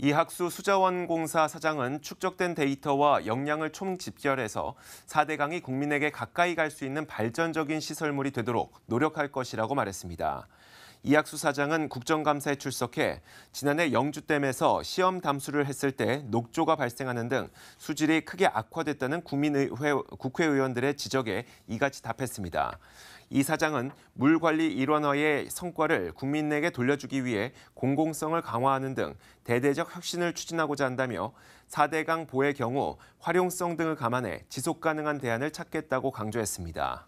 이학수 수자원공사 사장은 축적된 데이터와 역량을 총집결해서 4대 강이 국민에게 가까이 갈 수 있는 발전적인 시설물이 되도록 노력할 것이라고 말했습니다. 이학수 사장은 국정감사에 출석해 지난해 영주댐에서 시험 담수를 했을 때 녹조가 발생하는 등 수질이 크게 악화됐다는 국민의회 국회의원들의 지적에 이같이 답했습니다. 이 사장은 물관리 일원화의 성과를 국민에게 돌려주기 위해 공공성을 강화하는 등 대대적 혁신을 추진하고자 한다며 4대강 보의 경우 활용성 등을 감안해 지속 가능한 대안을 찾겠다고 강조했습니다.